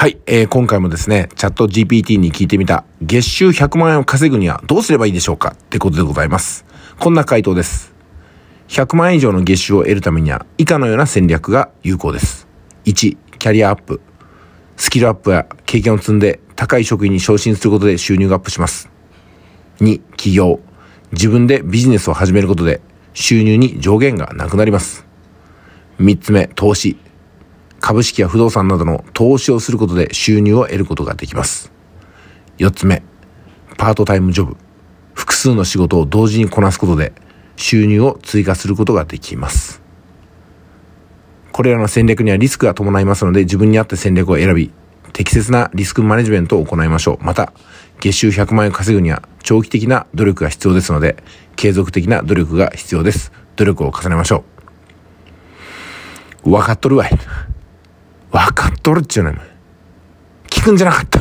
はい、えー、今回もですね、チャット GPT に聞いてみた、月収100万円を稼ぐにはどうすればいいでしょうかってことでございます。こんな回答です。100万円以上の月収を得るためには、以下のような戦略が有効です。1、キャリアアップ。スキルアップや経験を積んで、高い職員に昇進することで収入がアップします。2、企業。自分でビジネスを始めることで、収入に上限がなくなります。3つ目、投資。株式や不動産などの投資をすることで収入を得ることができます。4つ目、パートタイムジョブ。複数の仕事を同時にこなすことで収入を追加することができます。これらの戦略にはリスクが伴いますので自分に合った戦略を選び、適切なリスクマネジメントを行いましょう。また、月収100万円を稼ぐには長期的な努力が必要ですので、継続的な努力が必要です。努力を重ねましょう。分かっとるわい。どれっちゅうねん。聞くんじゃなかった。